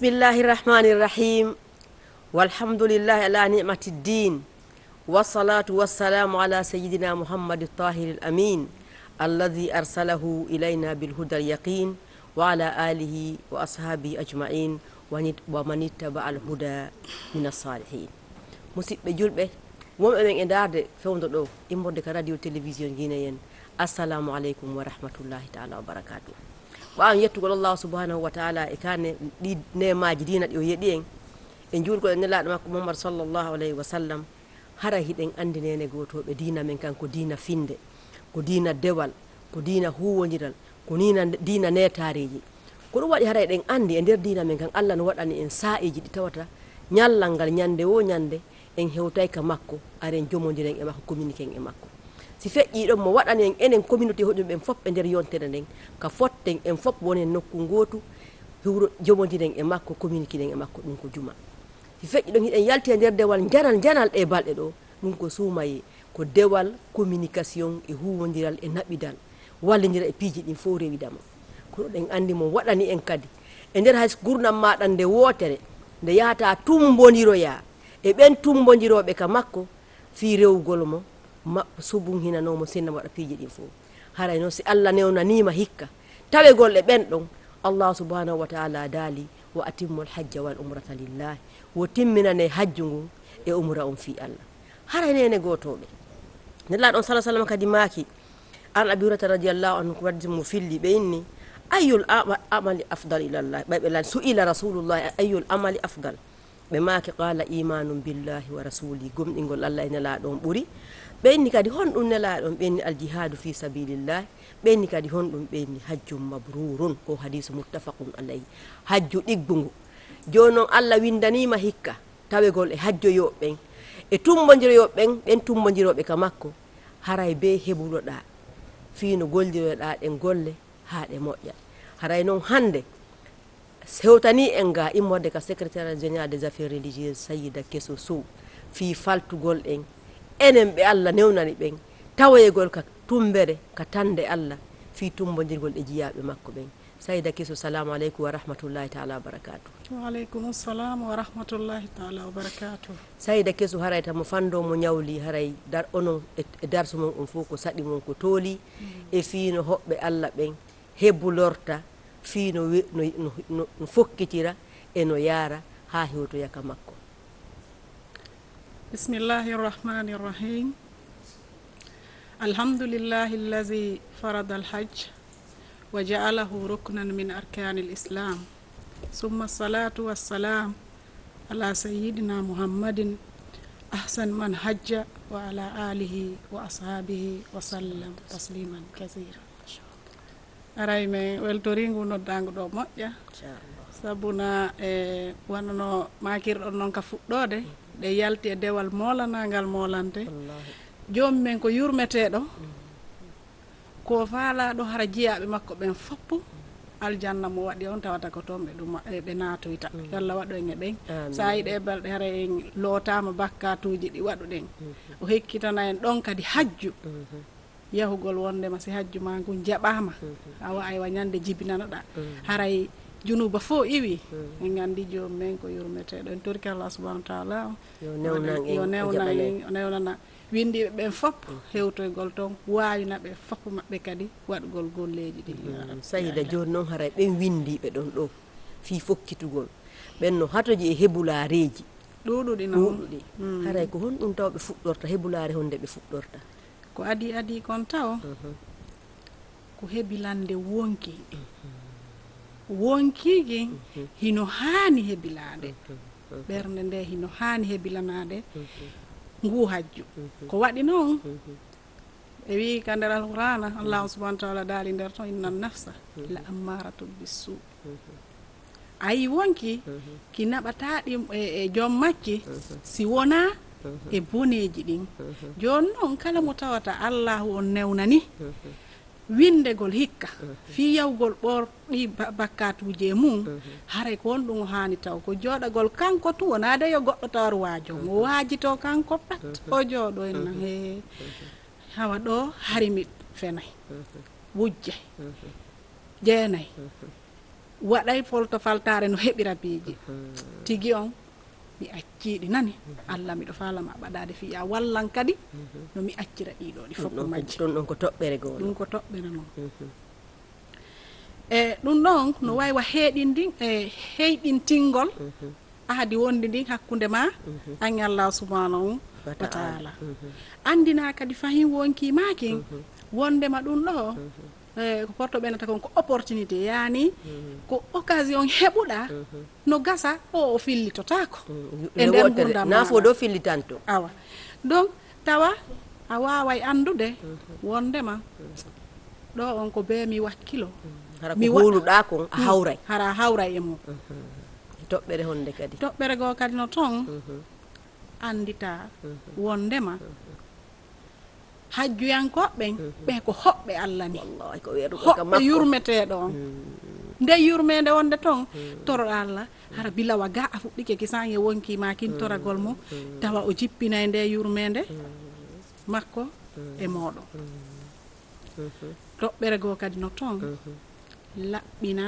بسم الله الرحمن الرحيم والحمد لله على نعمة الدين والصلاة والسلام على سيدنا محمد الطاهر الأمين الذي أرسله إلينا بالهدى اليقين وعلى آله وأصحابه أجمعين ومن اتبع الهدى من الصالحين musidɓe julɓe ومن men إدارة e darde fewdo ɗo immorde ka radio télévision guinéen assalamu aleykum wa rahmatullahi taala ɓawan yettugol allahu subahanahu wa taala e kane ɗi nemaji dina ɗi o yeeɗi en e juurgol e nelaɗo makko mouhamado sallllahu alayhi wa sallam hara hiɗen andinene gotoɓe dina men kan ko dina finde ko dina dewal ko dina huwodiral ko dina dina netariji ko ɗum waɗi hara eɗen andi e nder dina men kan allah no waɗani en sa iji ɗi tawata ñallal ngal ñande wo ñande en hewtay ka makko aren jomodiren e makko communiqué en e makko si feƴƴi ɗon mo waɗan en enen communauté hoɗum ɓen fof ɓe nder yontere nden ka fotten en fof wonen nokku gootu wuro jomodiren e makko communiqui ɗen e makko ɗum ko juma si feƴƴi ɗon hiɗen yalti e nder dewal jaral janal ɗe balɗe ɗo ɗum ko suumaye ko dewal communication e huwodiral e naɓɓidal wallidira e piiji ɗin fof rewidama kono ɗen anndi mo waɗani en kadi e nder hay gurdam maɗan nde wootere nde yahata tumbodiroya e ɓen tumbodiroɓe ka makko fii rewgol mo maɓɓe subum hinanomo sinna waɗa piije ɗin fof haray noon si allah newnanima hikka tawe golle ɓenɗon allahu subhanahu wa taala daali wa atimmu lhajja wal umrata lillahi wo timminane hajju ngun e umra on fi allah haray nene gotoɓe ɗon salah sallam kadi maaki an abi hurata radiallahu anhu ko waddi filli ɓe inni ayyul amali afdal ilallah ɓayɓe lan su'ila rasulullahi ayul amali afdal ɓe maaki qala imanum billahi wa rasuli gomɗingol allah e nela ɗon ɓuuri ɓenni kadi hon ɗum nelaɗon ɓenni aljihadu fi sabilillah ɓenni kadi hon ɗum ɓenni hajju mabrurun ko hadisu muttafaqum alayhi hajju ɗiggungu joni noon allah windanima hikka tawegol e hajjoyoɓɓen e tumbodiroyoɓɓen ɓen tumbodiroɓe ka makko haray be heɓuloɗa fino goldiroɗa ɗen golle haɗe moƴƴa haray noon hande hewtani en ga immorde ka secrétaire général des affaires religieuse sayida kesso sow fi faltugol ɗen enen ɓe allah newnani ɓen tawoyegol ka tumbere ka tande allah fi tumbodirgol e jiyaɓe makko ɓen saida kiso salamu aleykum wa rahmatullahi taala wabarakatu waaleykumsalam wa rahmatullahi taala wabarakatu saida kiso haray tamo fando mo ñawli haray dar onon e, e darsu mum on fof ko saɗi mum ko tooli mm. e fiino hoɓɓe allah ɓen hebbulorta fiino no fokkitira e no yaara ha hewtoyaka makko بسم الله الرحمن الرحيم الحمد لله الذي فرض الحج وجعله ركنا من أركان الإسلام ثم الصلاة والسلام على سيدنا محمد أحسن من حج وعلى آله وأصحابه وسلم تسليما كثيرا aray min weltoringu noddago ɗo moƴƴa sabuna e wonno makirɗon noon ka fuɗɗode mm -hmm. ɗe yalti e dewal molanangal molante joomi men ko yurmeteɗo ko faalaɗo hara jeyaɓe makko ɓen foppo aljanna mo waɗi on tawata ko toon ɓe ɗum e ɓe natoyta yallah waɗo en e ɓen sa yiɗe balɗe hara en lootama bakkatuji ɗi waɗuɗen o hekkitana en ɗon kadi hajju yahugol wondema si hajju ma ngu jaɓama mm-hmm. a wawi wa ñande jibinanaɗa mm-hmm. haray junuba fo iwi e hmm. gandi joomum men ko yurmeteɗo en torki allah subahanau taala yo newnayo newnana windiɓe ɓen fop hmm. hewtoygol toon wawina ɓe fop mabɓe kadi waɗgol golleji ɗi hmm. sayida joni noon haray ɓen windiɓe ɗon ɗo fi fokkitugol ɓen no hatoji e hebulareji ɗuɗuɗi no ɗuɗuɗi haray ko hon ɗum taw ɓe fuɗɗorta hebulare honde ɓe fuɗɗorta ko adi adi kon taw uhuh. ko hebilande wonki uhuh. wonkiigi mhm. hino haani hebilaade mhm. mhm. ɓernde nde hino haani hebilanaade ngu hajju ko waɗi noon e wi ka nder alqurana allahu subahana taala daali nder to innan nafsa la ammara tu bissu a yi wonki ki naɓata ɗim e, e joom macci si wona e boneji ɗin joni noon kala mo tawata allahu on newnani windegol hikka fi yawgol ɗi bakkatuji e mum hara ko won ɗum o hani taw ko jooɗagol kanko tu wona de yo goɗɗo tawar waajo o waajito kanko pat o jooɗo enna he hawa ɗo harimi fenayi wujje jeenayi waɗay folto faltare no heɓira biiji tigi on mi acciiɗi nani allah miɗo faalama ɓaɗade fiya wallan kadi no mi accira ɗiɗo ɗi fof ko majji ɗum ɗon ko toɓɓere goo ɗum ko toɓɓere noon mhm. eyi ɗum ɗon no wawwa heeɗindin e heyɗintingol mhm. ahadi wondi ndin hakkunde ma mhm. an allah subhanahu wa taala andina kadi fayin wonki makin wondema ɗum ɗo Eh, ko porto ɓenata kon ko opportunité yaani mhm. ko occasion heɓuɗa mhm. no gasa o o fillitotako mm, mm, e nder gurdamnafoɗo fillitanto awa donc tawa a waway andude mhm. wondema ɗo on ko be mi wakkilo mi wuluɗa kon a mm, hawray hara hawray e mum toɓɓere honde kadi toɓɓere goo kadi no toon andita wondema hajjuyankoɓen mm-hmm. ɓe ko hoɓɓe allah ni hoɓɓe yurmeteɗo on mm. nde yurmede wonde toon mm. toroɗa allah hara bilawa ga a fuɗɗike kisan e wonkima kin mm. toragol mum tawa o jippinay nde yurmede makko e mooɗo toɓɓere mm-hmm. goo kadi no toon mm-hmm. laɓɓina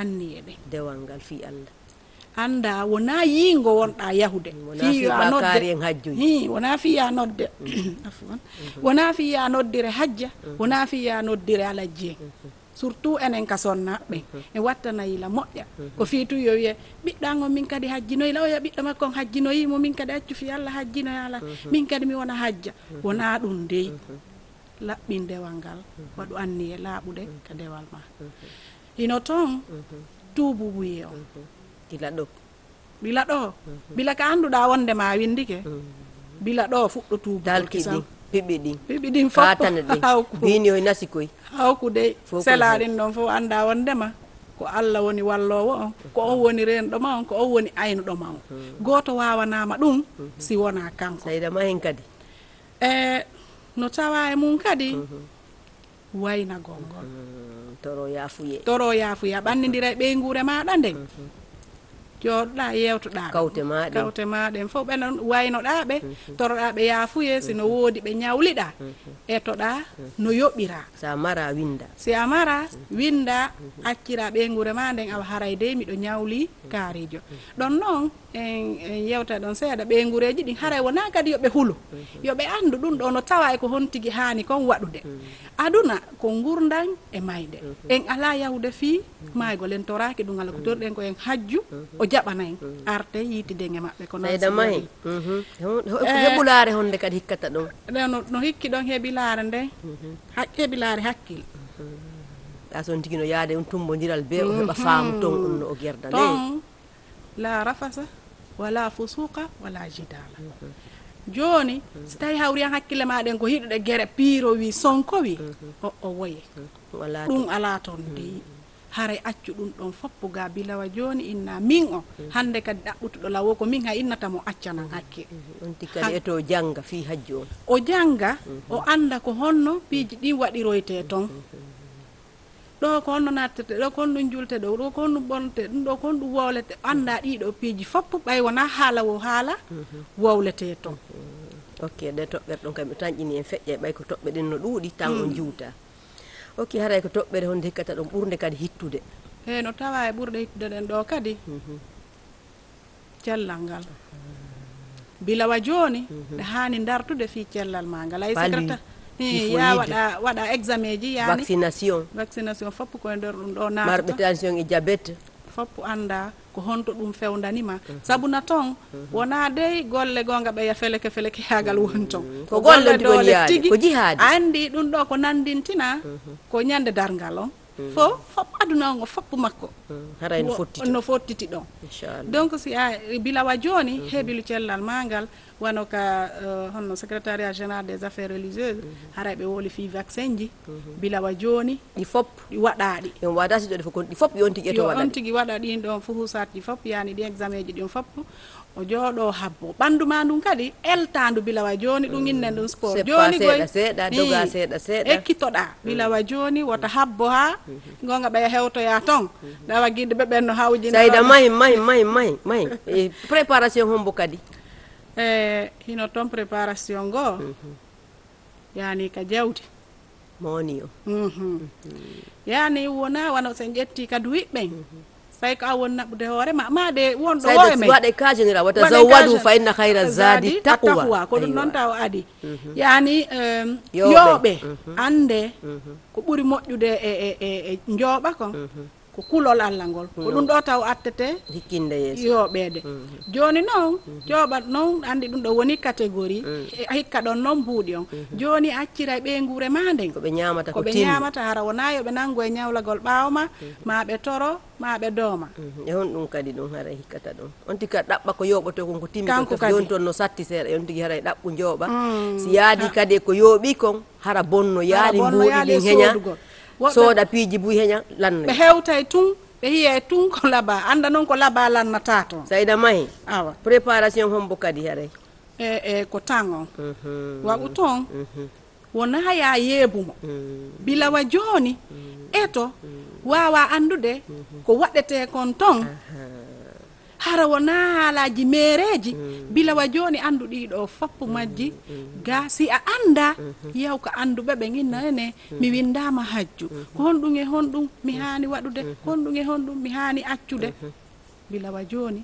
anniye ɗe dewal ngal fi allah annda wona yiingo wonɗa yahude fiyanoddehi wona fiya nodde afoon wona fiya mm-hmm. noddire hajja mm-hmm. wona fiya noddire alajji en mm-hmm. surtout enen ka sonnaɓe e wattanayila moƴƴa ko fiituyo wiye ɓiɗɗangon min kadi hajjinoyila oya ɓiɗɗo makko on hajjinoyimo min kadi accu fi allah hajjinoyala min kadi mi wona hajja wona ɗum ndeyi laɓɓi ndewal ngal waɗu anniye laaɓude ka ndewal ma hino toon tuubu wuye on ila ɗo ɓila ɗo ɓila mhm. ka annduɗa wonde ma windike ɓila mhm. ɗo fuɗɗo tubdalkiɗi piɓi ɗin piɓi ɗin fatanaɗhawkubini o nasi koy hawku dey selaɗin ɗon fo anda wondema ko allah woni wallowo on ko on woni renɗo ma on ko on woni aynuɗo ma on mhm. goto wawanama ɗum si wona kankosaydama hen kadi e no tawa e mum kadi wayna gongol toro yafuye toro yafuye a ɓannidira e ɓeygure maɗa nden joɗoɗa yewtoɗa kawte maɗe kawte maɗen fof ɓena waynoɗaɓe toroɗaɓe yaafuye sino woodi ɓe ñawliɗa etoɗa no yoɓɓira sa mara winda si a mara winda accira ɓe guure ma nden awa haray de miɗo ñawli kaarijo ɗon noon en en yewta ɗon seeɗa ɓe guureji ɗin haray wona kadi yoɓe hulo yoɓe andu ɗum ɗo no tawa e ko hon tigui hani kon waɗude aduna ko gurdan e mayde en ala yahwde fi maygo len toraki ɗum allah kotoriɗen ko en hajju o jaɓanayi mm. arde yitidege maɓɓe konoaydamayi mm-hmm. eh, heɓulaare honde kadi hikkata ɗum no no hikki ɗon heɓilaare nde mm-hmm. heɓilaare hakkil mm-hmm. a son tigui no yaade on tumbodiral be o heɓa faamu ton on no o guerda ton la rafasa wala fousuka wala jidala joni so tawi hawriyan hakkille maɗen ko hiɗoɗe guere piiro wi sonko wi o o woye ɗum ala toon de haray accu ɗum ɗon foppo gabilawa joni inna min o mm. hande kadi ɗaɓɓutuɗo lawo ko min mm. mm-hmm. ha innatamo accanan hakke onto janga fi hajji on o janga o mm-hmm. anda ko honno piiji ɗin waɗiroyte toon mm-hmm. ɗo ko honno nattete ɗo ko honno julte ɗo ɗo ko honno bonte ɗum ɗo ko honɗum wowlete anda ɗiɗo piiji fopp ɓay wona haala wo haala wowlete toon ok ɗe toɓɓere ɗon kam ɓe tañƴini en feƴƴe ɓay ko toɓɓe ɗen no ɗuuɗi tan on mm. juuta okki haray ko toɓɓere honde hikkata ɗon ɓurde kadi hittude ey no tawa e ɓurɗe hittude ɗen ɗo kadi mhm. cellal ngal bilawa jooni mhm. ɗe haani dartude fii cellal ma ngal ay sécrétar ya waɗa waɗa examé ji yani vaccination vaccination foppu koye nder ɗum ɗo na marɓe tension e diabete foppu annda ko honto ɗum fewdanima saabu na toon wona dey golle gonga ɓeya feleke feleke hagal woni toon ko golle dole tigi ko jihaade andi ɗum ɗo ko nandintina ko ñande dargal on fo fop aduna ongo fop makko mm, harayno fottito no fottiti ɗon donc si a bilawa joni mhm. heeɓilu cellal ma ngal wano ka euh, honno secrétariat général des affaires religieuse mhm. haray ɓe woli fi vaccin ji mhm. bilawa joni ɗi fop ɗi waɗaɗi on wadasi ɗo ɗe fof kon ɗi fop yontiƴeto waɗa on tigui waɗa ɗin ɗon fo husatji fop yani ɗi examen ji ɗin fop o jooɗo habbo ɓanndu ma ndum kadi eltaandu bilawa jooni ɗum mm. innen ɗum sport jooni goyeɗa seeɗa seeɗa ekkitoɗa bilawa mm. jooni wota habbo haa mm-hmm. gonga ɓeya hewtoya toon ɗawa mm-hmm. guide ɓe ɓenno hawji sayda mahi mahi mahi mahi mahi eh, préparation hombo kadi e hino toon préparation ngoo mm-hmm. yaani ka jawdi mawni o yaani wona wona sen ƴetti kadi wiɓɓen tawi ko an woni naɓɓude hoorema ma de wonɗo hoorema waɗe kajonira wata zawadu fa inna hayra zadi taqwa ko ɗum noon taw adi mhm. yani yooɓe mhm. ande mhm. ko ɓuuri moƴƴude e e e, e jooɓa kon ko kulol allah ngol ko ɗum mm. ɗo taw attete hikkinde yes yoɓeede mm. joni noon coɓat mm-hmm. noon anndi ɗum ɗo woni catégorie mm. e, hikka ɗon noon mbuuɗi on mm-hmm. joni accira ɓe nguure ma nden koɓe ñamata koɓe ñamata hara wona yoɓe nanngu e ñawlagol ɓawma ma mm-hmm. ɓe toro ma ɓe dooma e hon ɗum kadi ɗum hara e hikkata ɗum on tika ɗaɓɓa ko yoɓoto kon ko timmijoni toon no satti seeɗa on tigi hara e ɗaɓɓu jooɓa si yaadi ah. kadi e ko yooɓi kon hara bonno yaadi mbuuɗi ɗi heñagol sooɗa piiji buy heña lanno ɓe hewtay tun ɓe yiye tun ko laaba annda noon ko laaba lannata toon sayda mahi awa préparation hombo kadi haray e e ko tan on mhm. wawu toon mhm. wona ya yeebumo mhm. bilawa jooni eto wawa anndude ko waɗete kon toon hara wona haalaji mereji mm. bila wa joni andu ɗiɗo fappu mm, majji mm, ga si a anda yaw ka anduɓe ɓe ginnane mi windama hajju ko honɗum e honɗum mi hani waɗude ko honɗum e honɗum mi hani accude bila wa joni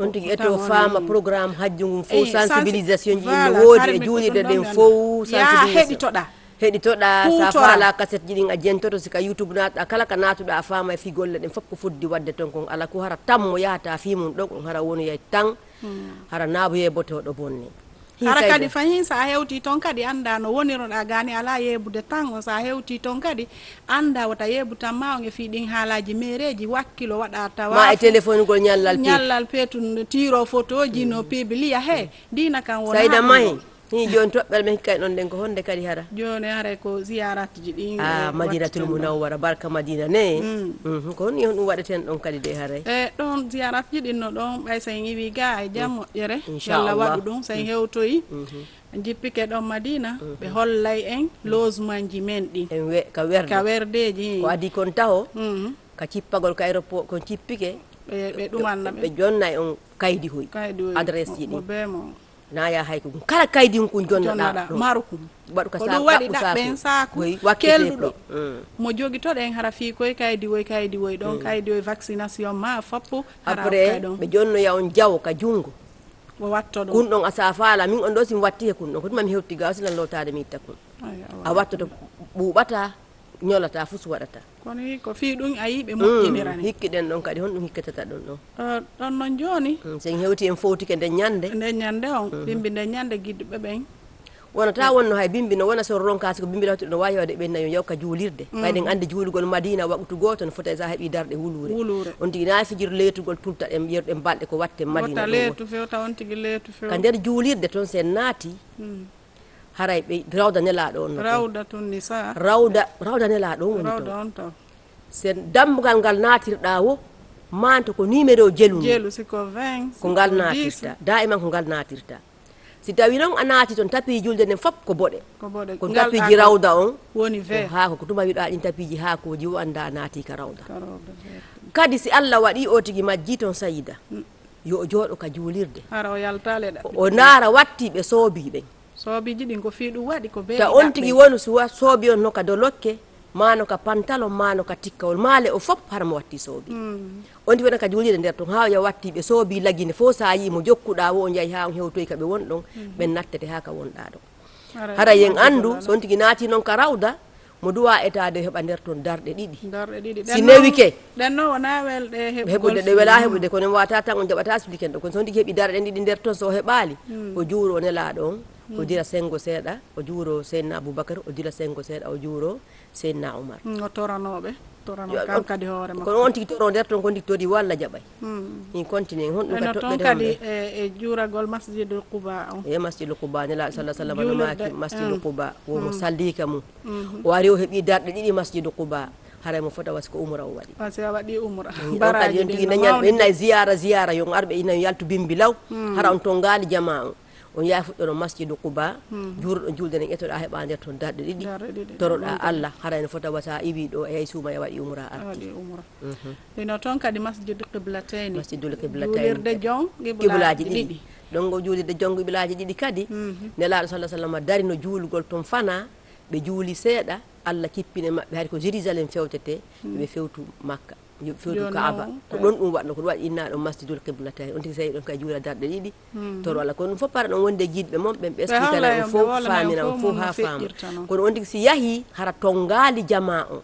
on tigi eto faama e- programme hajju ngum fo eh, sensibilisation ji ɗum no woodi e juunirɗe ɗen fo sensibilisation ya heɓitoɗa heɗitoɗa sa faala cassette ji ɗin a jentoto sika youtube naɗa kala ka natuɗa a faama e figolle ɗen foof ko fuddi wadde ton kon ala ko hara tan mo yahata fimum ɗon on hara woni yey tan hmm. hara naaboye botoɗo bonne hara kadi fahin sa hewti toon kadi annda no woniroɗa gani ala yeebude tan on sa hewti toon kadi annda wota yeebu tan ma on e fii ɗin haalaji mereji wakkilo waɗa tawa ma e téléphone gol ñallal ñallal tun tiro photo ji no hmm. publia he hmm. dina kan wona sayda mahe ni joni toɓɓel men hikkay e noon nden ko honde kadi hara joni hara ko ziyarat ji ɗi a ah, madinatul munawwara barka madina ne mm. mhm, ko hon yon ɗum waɗeten ɗon kadi de haray e ɗon ziyarat ji ɗinno ɗon ɓay sen yiwi ga e jam mm. moƴƴere inchallah waɗu ɗum sen mm. hewtoyi mhm. jippike ɗon madina mhm. ɓe hollay en logement ji men ɗi ka wer ka werdeji ko adi kon taho ka cippagol ko aéroport kon cippike ɓe ɗumannaɓe ɓe jonna e on kaydi hoy kaydi hoy adresse ji ɗi bemo naya hay ko kala kaydin ko jonnoɗa maro kum waɗu ka ɗum waɗi ɗaɓɓen saku kelluɗo mo joguitoɗo en hara fi koye kaydi woy kaydi woy ɗon kaydi woy vaccination ma foppo après ɓe jonnoya on jawo ka junngo o watto ɗum kun ɗon asa faala min on ɗo sim watti he kun ɗon ko ɗumami hewtiga o silan lowtade mi itta kun a wattoto ɓuuɓata ñolata fof so waɗata kono hi ko fii ɗum a yiiɓe moƴƴinira ni mm, hikki ɗen ɗon kadi honɗum hikkitata ɗum ɗon ɗon noon jooni mm, sen hewti en fowtike nden ñande nden ñande on mm-hmm. bimbi nden ñande gidduɓe ɓen wonata wonno hay bimbi no wona so ronkasi ko bimbi lawtiɗo no wawi hewde ɓen nayo yewka juulirde ɓayɗen mm. andi juulugol madina waɓtu goto no foti e sa heeɓi darɗe wuulure wuulure on tigui na fijir leytugol tultat en yeruɗen balɗe ko watte madina leytu fewta on tigui leytu fewka nder juulirde toon sen naati haray ɓe rawda nelaɗo on rawda tun sa rawda rawda nelaɗo on woni on taw sen dammugal ngal natirɗa wo manta ko numéro jelu jelu siko 20 ko ngal natirta man ko ngal natirta si tawi noon a naati toon tapiji julde nden fof ko boɗe ko tapiji rawda on woni haako ko tuma wiɗa ɗin tapiji haakoji o anda naati ka rawda kadi si allah waɗi o tigi majji toon sayida mm. yo jooɗo ka juulirde o naara watti ɓe soobi ɓen soobiji ɗi gofi ɗum waɗi ko be ta on tigi wonu suwa soobi on noka dolokke mano ka pantalon mano ka tikkawol maale o fof mo watti soobi hmm. on ti wona ka juulide nder ton haa ya watti ɓe soobi lagine fo so a yi mo jokkuɗa wo on jeyi ha on hewtoyi kaɓe won ɗon ɓen hmm. nattete ha ka wonɗa ɗo hara yen andu so on tigi naati noon ka rawda mo duwa etade heɓa nder toon darɗe ɗiɗi darɗe ɗiɗi si newike ɗenno wona welde heɓude ɗe wela heɓude kono wata tan on jaɓata sudiken ɗo kono so ndiki heeɓi darɗe ɗiɗi nder toon so heɓali hmm. o juuro o nelaɗo on o hmm. dira sengo seeɗa o juuro seydna aboubacary o dira sengo seeɗa o juuro seydna oumar hmm, o toranoɓe torano hoore makko kono on tigi toro nder toon kon tigi tori walla jaɓay min hmm. continue honɗum ka toon kadi e, e juuragol masjidul e quba on e masjidul e quba nela sala sallam no maaki masjidul hmm. womo hmm. sallika mum o ari o heeɓi darɗe ɗiɗi masjidul quba haray mo fota wasi ko umra o waɗi si a waɗi umra baraji on tigi dañan inna ziyara ziyara yo arɓe ina yaltu bimbi law hara on ton ngaali jama o on yaha fuɗɗono masjidou kouba hmm. juuroɗo juuldene ƴettoɗa heeɓa nder toon darɗe ɗiɗi toroɗa allah hara ene fota wasa iwi ɗo eyay suuma e waɗi umra artino e mhm. toon kadi masjidou qiblatani masjidoul qiblatainirde jonqiblaji ɗiɗi ɗongo juulirde jongo qiblaji ɗiɗi kadi mhm. nelaɗo salah sallam dari no juulugol toon fana ɓe juuli seeɗa allah kippine maɓɓe hay ko jérusalem fewtete hmm. ɓe fewtu makka fewdu kaaba ko ɗon ɗum waɗno ko ɗum waɗi inna ɗon qibla qiblatayn on tigi sawi ɗon kay juula darɗe ɗiɗi hmm. toro allah kono ɗum fof para ɗon wonde jiɗɓe moon ɓen ɓeskitana on fof famina fof ha faama kono on tigi si yahi hara tongali jama o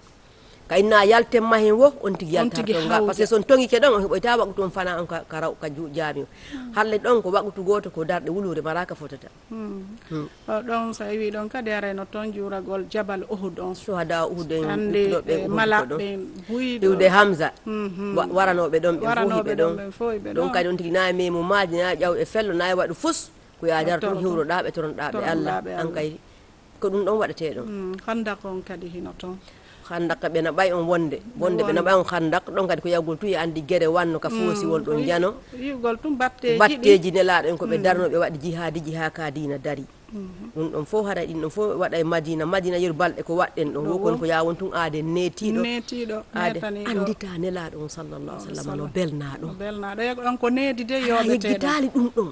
kay na yaltemma hen wo on tigi yaltatonga par ce que son tongi ke ɗon on heɓoyta waqtu on fana on ka raw ka jaami o hmm. halle ɗon ko waqtu goto ko darɗe wulure maraka fotata ɗon hmm. hmm. oh, so wi ɗon kadi arayno toon juuragol jabal ohud on sohada ohud en malaɓe iwde hamsa waranoɓe ɗon ɓe fohiɓe ɗon ɗon kadi on tigui na memo maji na ƴaw e fello na e waɗu fus ko yadara toon hiwroɗa ɓe toronɗa ɓe allah an kay ko ɗum ɗon waɗate ɗon handa kon kadi hino toon handak ɓena ɓay on wonde wonde ɓena ɓay on handak ɗon kadi ko yawgol tun e andi guere wanno ka foosi mm. won ɗon jano yigol tun batte batteji nelaɗoen koɓe mm. darnoɓe waɗi jihaadi jiha ka dina daari mm-hmm. ɗum ɗon fof haɗa ɗin ɗon fof waɗa e madina madina yeru balɗe ko waɗɗen ɗon wokoni ko yawon tun aade netiɗoneɗo aade andita nelaɗo on sallallah sallam no belnaɗon belnaɗoon ko nedi de yoɓe gitali ɗum ɗon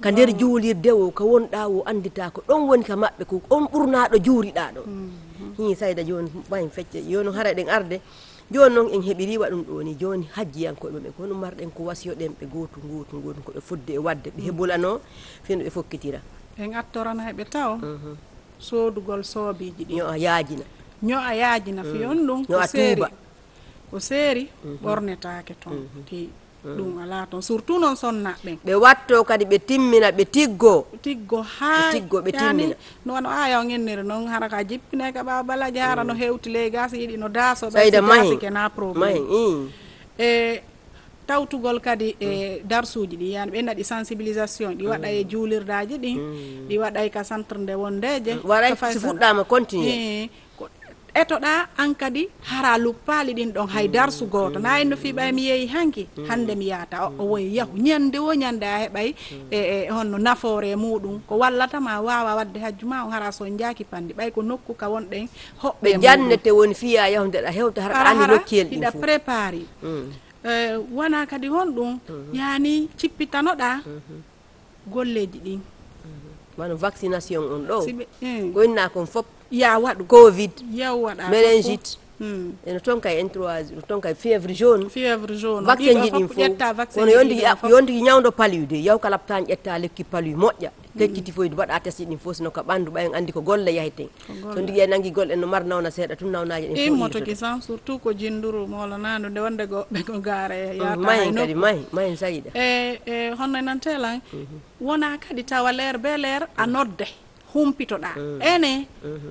ka nder juulirdewo ko wonɗa o andita ko ɗon woni ka maɓɓe ko on ɓurnaɗo juuriɗa ɗo mm. hii sayda joni wayn fecca joni hara ɗen arde joni noon en heɓiriwa ɗum ɗoni joni hajjiyankoɓe ɓe kono marɗen ko wasiyoɗen ɓe gotu gotu gotu koɓe fodde e wadde ɓe heɓulano fino ɓe fokkitira en attorana heɓe taw mhm. sodugol soobiji ɗi ñoa yaajina ñoa yaajina mm. fiyon ɗum ko seeri ko seeri mhm. ɓornetake toon mhm. tewi ɗum ala toon surtout noon sonnaɓen ɓe watto kadi ɓe timmina ɓe tiggo tiggo hatiggo ɓe timmina no wano aya o ngenniri noon hara ka jippine ka ɓaɓalaji hara no mm. hewti ley gasi yiɗi no daaso ɓsayda maikena probléme mm. e tawtugol kadi e mm. darsuji ɗi yani ɓe enaɗi sensibilisation ɗi waɗa e juulirdaji ɗi ɗi waɗay e ka centre nde wondeje waɗay fuɗɗama continue eh, etoɗa an kadi hara luppali ɗin ɗon hay darsu goto na en no fiiɓa mi yeeyi hanki hande mi yaata o woy yahu ñande o ñande a heɓay e, e honno nafoore muɗum ko wallatama wawa wadde hajjuma o hara son jaaki panɗi ɓay ko nokku ka wonɗen hoɓɓe jannete woni fiya yahudeɗa hewta haraanilokkiyel hiɗa préparé mm. eh, wona kadi honɗum mm-hmm. yani cippitanoɗa mm-hmm. golleji ɗin wano mm-hmm. vaccination on ɗo eh. gonna kon fop ya waɗ covid hmm. ya waɗa méningite ene toon kay introisi ɗum kay fièvre jaune fièvre jaune vaccin ji ɗin fokono yondigi yondigi ñawdo palude yaw kala tan ƴetta lekki palu moƴƴa lekki tifoyde waɗa test ɗin fof sino ko ɓanndu ɓayen anndi ko golle yaheten so ndigi e nangi golle no mar nawna seeɗa tun nawnaji ɗen immotoki san surtout ko jinduru molanandu nde wonde goɓɓe ko gaara yata mm, kadi mahe mahen sayiɗa e eh, e eh, honno nan eh? mhm. wona kadi tawa leer be leer a nodde humpitoɗa ene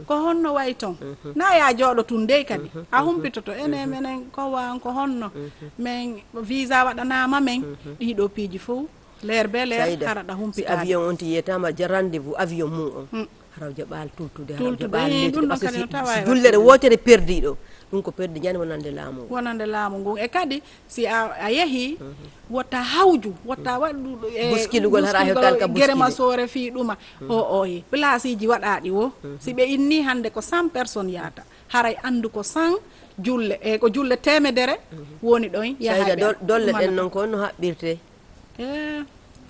ko honno way ton na ya jooɗo tun dey kadi a humpitoto ene menen ko wan ko honno min visa waɗanama men ɗiɗo piiji fo leer be leer haraɗa humpitaavion on ti yiyatama ja rendez vous avion mum on mm. rawdia ɓaal tultude dullere eh, e wotere perdiɗo ɗum ko perdi ñani wonande laamu ngu wonande laamu ngu e kadi si a yeehi wotta hawju wotta waɗɗuɗo e buskilugol hara hewtalka guerema soore fi ɗuma o oye place iji waɗaɗi wo si ɓe inni hande ko cent personne yaata haray andu ko cent julle e ko julle temedere mhm. woni ɗon yaha dolle ɗen noon ko onno haɓɓirte eh.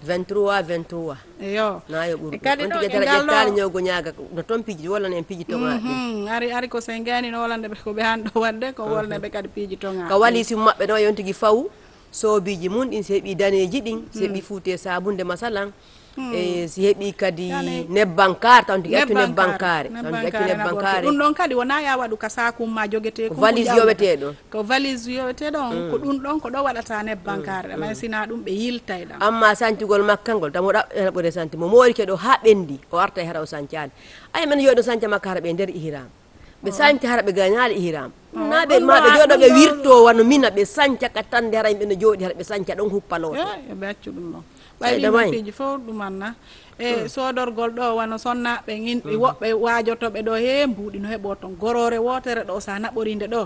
23 23 yo nayo ɓuri on tigui ñawgo ñaaga no toon piiji walla ne en piiji toŋaɗi ɗum mm-hmm. ari ari ko sen gani no wolande ɓe koɓe hanɗo wadde ko wolneɓe kadi piiji toŋaɗi ko wali simu mabɓe no yon tigui faw soobiji mum ɗin seɓi daneji ɗin mm. seɓi fuute sabunde masalan mm. eh, si heɓi kadi nebbankare tawn tigi accu nebbankare tawn tigi accu nebbankare ɗum ɗon kadi wona ya waɗu ka sakum ma jogete ko valise yoweteɗon ko valise yoweteɗon ko mm. ɗum ɗon ko ɗo waɗata nebbankare ɗama sina ɗum ɓe yiltay ɗam amma santigol makkalngol tamo ɗaɓɓeɓore eh, santi mo moori keɗo ha ɓendi o arta e haɗa o santiade ayi men yoɗo santia makkaare ɓe nder ihirama ɓe sañca hara ɓe gañali hiram ah. na ɓe maɓe jooɗo ɓe wirto wano mina ɓe sañca ka tande hara yimɓe no jooɗi hara ɓe sañca ɗon huppalotoɓe accu ɗum ɗon ɓaydamaji fo ɗumanna e hmm. sodorgol ɗo wano sonnaɓe inɗi hmm. woɓɓe wajotoɓe ɗo he mbuuɗi no heeɓo toon gorore wotere ɗo sa naɓorinde ɗo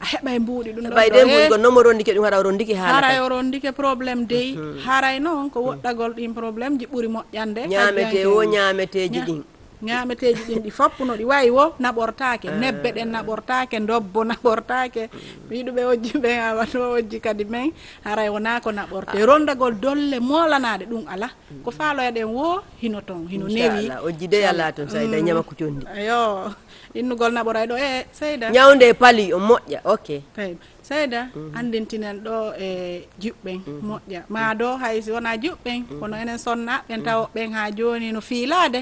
a heɓay mbuuɗi ɗum ɓay de mbuuɗigol noon mo rondike ɗum hara o rondike ha haray o rondike probléme dey hmm. haray noon ko woɗɗagol ɗin probléme ji ɓuuri moƴƴande ñamete o ñameteji ɗin ñameteji ɗin ɗi foppu no ɗi wayi wo naɓortake eh. nebbe ɗen naɓortake dobbo naɓortake wiɗuɓe wojji ɓe awato wojji kadi men haray wona ko naɓorte ah. rondagol dolle molanade ɗum ala ko faloyaɗen wo hino ton hino newi ojji de ala ton seyda mm. ñama ko condi yo innugol naɓoray ɗo eh, e seyda ñawde e paali o moƴƴa ok seyda mm-hmm. andintinan ɗo e eh, juɓɓen mm-hmm. moƴƴa ma mm-hmm. do hay si wona juɓɓen kono enen ɓen taw ɓen ha joni no fiilade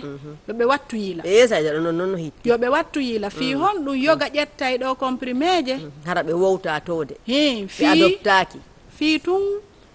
yoɓe wattu yiila e eh, sayda ɗo noon noon no hitti yoɓe wattu yiila fi mm. hon ɗum yoga ƴettay mm. ɗo comprimé je hara ɓe wowta towde hi fi adoptaki fi tun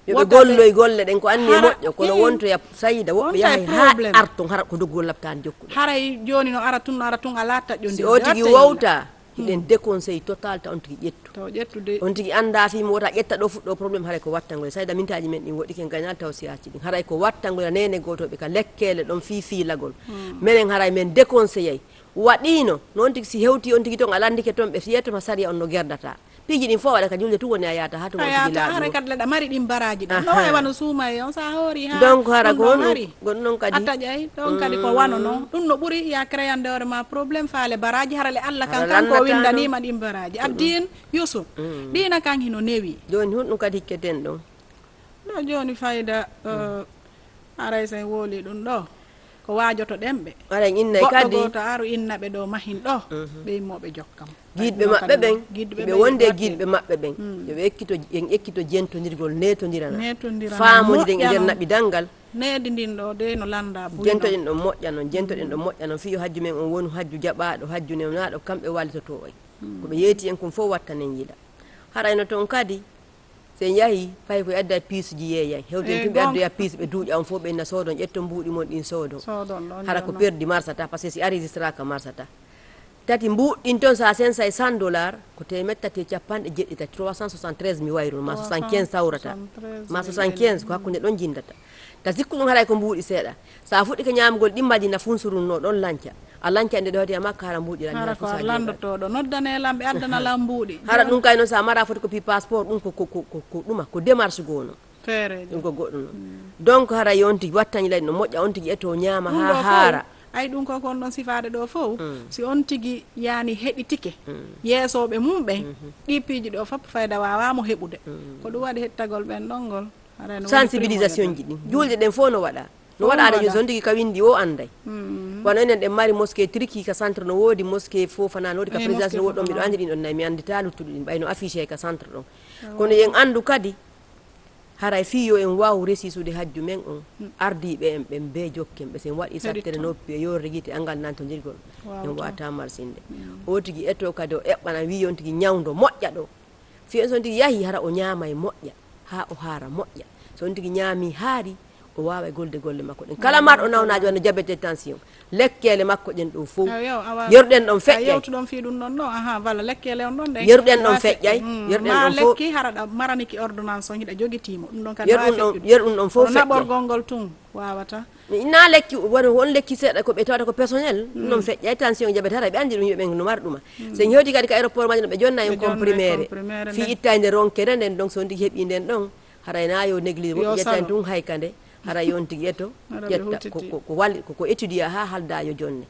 yoɓe golloy golle ɗen ko anni moƴƴo kono wontoya sayida woɓɓe yahay ha arton hara ko doggol labtani jokkuɗ haray joni no ara tun no ara tun ala taƴƴondi si o tigui wowta iɗen hmm. déconseil total ta on tigui ƴettu taw ƴettude on tigui anda fimo wota ƴetta ɗo fuɗɗo probléme haray ko wattangol sayda mintaji men ɗin woɗɗi ken gañal taw siyaci ɗin haray ko wattangol nene gotoɓe ka lekkele ɗon fi fiilagol minen hmm. haray men déconseillay waɗino noon tigui si hewti on tigui ton alandike toon ɓe fiyetoma saria on no guerdata piiji ɗin fof a waɗa ka julde tun woni a yata hato aɗa mari ɗin baraji ɗo no wawa no suumaye on sa hoori ha donc hara koari gonɗo noon kadi attaƴay ɗon kadi ko wano noon mm. ɗum no ɓuuri ya créande hoore ma probléme faale baraji harale allah kan kanko windanima ɗin baraji mm. abdin yousuf mm. ɗina kan hino newi joni hoɗɗum kadi hikketen ɗon no joni fayda uh, aray sen wooli ɗum ɗo ko waajoto ɗen ɓe aɗa innay kadi goto aru innaɓe ɗo mahin ɗo mm-hmm. ɓeymoɓe jokkam guilɓe maɓɓe ɓen hmm. ɓe wonde guilɓe maɓɓe ɓen yoɓe ekkito en ekkito jentodirgol netodirana famodiden e nder naɓɓi dalngal nede ndin ɗo de no landa bo jentoɗen ɗon moƴƴa noon jentoɗen ɗon hmm. moƴƴa noon fiyo hajju men on wonu hajju jaɓaɗo hajju newnaɗo kamɓe walitoto ay hmm. koɓe yeeti en kon fof wattanen yiiɗa harayno toon kadi sen yaahi fayi koye adda piise ji yeeyay hewden eh, tumɓe addoya piise ɓe duuƴa on fof ɓenna soodon ƴetto mbuuɗi mon ɗin soodon hara ko perdi marsata par ce que si enregistre ka marsata tati mm. mbuɗɗin toon sa a sensay 100 dollar ko temet tati e capanɗe jeɗɗitati 373 mi wayru ma 75 sawrata ma 75 ko hakkunde ɗon jindata ta sikku ɗum haɗay ko mbuuɗi seeɗa sa fuɗɗi ko ñamgol ɗimmaji nafun surunno ɗon lanca a lanca nde ɗo hadi a makka hara mbuuɗi lanlandotoɗo noddane lamɓe addana lam mbuuɗi hara ɗum kay noon sa mara foti ko pi passeport ɗum ko ɗuma ko démarche gono ɗum ko goɗɗum mm. donc hara yonti wattani lay no moƴƴa on tigui eto ñama ha haara ay ɗum ko kon ɗon sifaade ɗo fof mm. si on tigi yaani heɗitike mm. yeesooɓe mum ɓen mm-hmm. ɗi piiji ɗo fop fayda waawaamo heɓude mm. ko ɗum waɗi hettagol ɓen ɗon ngol sensibilisation ji ɗin juulde ɗen fof no waɗa no waɗa aɗa joni tigi ka windi o anday wono mm-hmm. enen ɗen mari mosqué triki ka centre no woodi mosqué fofana no woodi ka eh, présidence no woodi ɗon mbiɗo andi ɗin ɗon nayi mi anndita luttuɗo ɗin ɓay no affiché e ka centre ɗon oh. kono yen anndu kadi haray yo en waw reesiisude hajju men on hmm. be en be be be sen wadi sattere no pe yo rigite angal nan to jirgol en wata marsinde hmm. o tigi eto kadi o eɓɓana wi on tigi ñawdo moƴƴa ɗo fi en son tigi yahi hara o ñaama e moƴƴa ha o haara moƴƴa son tigi ñaami haari o wawa golde golle makko ɗen kala marɗo nawnaji wonno diabété tension lekkele makko ɗen ɗo fof yeruɗen ɗon feƴƴayewtuɗon fi ɗum ɗon ɗon aha voilà lekkele on ɗon ɗe yeruɗen ɗon feƴƴay mm, yeruɗen ɗon lekki haraɗa maraniki ordonnance on hiɗa jogitimo ɗum ɗon kadi yeruɗum ɗon yeruɗum ɗon fof naɓorgol ngol tun wawata na lekki won won lekki seeɗa koɓe tawata ko personnel ɗum noon mm. feƴƴa tension jabet hara ɓe anndi ɗum yoɓe no mari ɗuma mm. so en hewti kadi ko aéroport maji no ɓe jonna en comprimére fi itta e nde ronkere nden donc so ndigi heeɓi nden ɗon haray na yo néglige woɓɓe ƴettani tun hay hara yon tigue to ƴetta koko étudier ha haalda yo jonne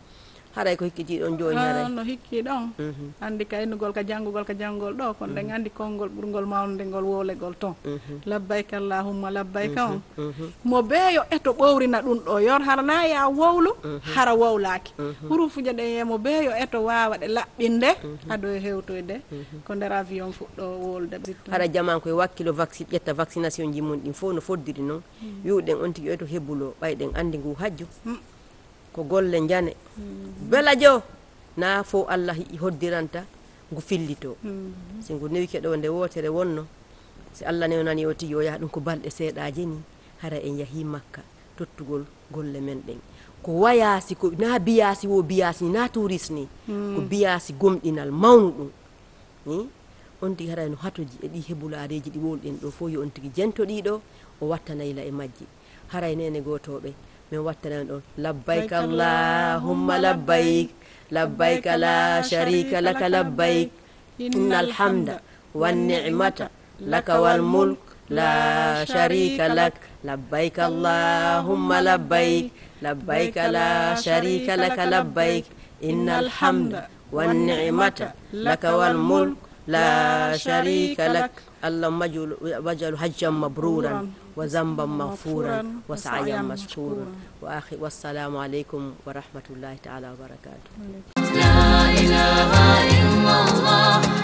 ara ko hikkijiɗo on joni ah, haɗay no hikki ɗon mhm. andi ka innugol ka jangugol ka jangugol mhm. ɗo kono ɗen andi konngol ɓurgol mawnude ngol wowlegol toon mhm. labbayka allahumma labbayka on mo beeyo eto eh, ɓowrina ɗum ɗo yor harana ya wowlu hara wowlaki hurufuje ɗen yemo beeyo eto eh, wawa ɗe laɓɓinde aɗo e hewtoyde e ko nder avion fuɗɗo wolde haɗa jaman koye wakkilo vaccine ƴetta vaccination jimmun ɗin fof no foddiri noon wiwɗen on tigui oy to hebbulo ɓayɗen andi ngu hajju mm. ko golle jane bela jo na fo allah hoddiranta ngu fillito mm-hmm. si ngu newi keɗo nde wotere wonno si allah newnani o tigi o yaha ɗum ko balɗe seeɗaje ni hara en yaahi makka tottugol golle men ɗen ko wayasi ko na biyasi wo biyasi ni na touriste ni mm. ko biyasi gomɗinal mawnu ɗum i on tigi harano hatoji e ɗi heɓulareji ɗi wolɗen ɗo fo yo on tigui jentoɗiɗo o watta nayla e majji haray nene gotoɓe من وقتنا لبيك اللهم لبيك لبيك لا شريك لك لبيك إن الحمد والنعمة لك والملك لا شريك لك لبيك اللهم لبيك لبيك لا شريك لك لبيك إن الحمد والنعمة لك والملك لا شريك لك اللهم اجعل حجا مبرورا وذنبا مغفورا وسعيا مشكورا والسلام عليكم ورحمة الله تعالى وبركاته لا إله إلا الله